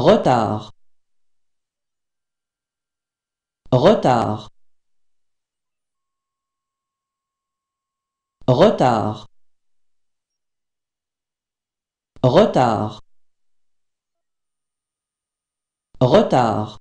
retard retard retard retard retard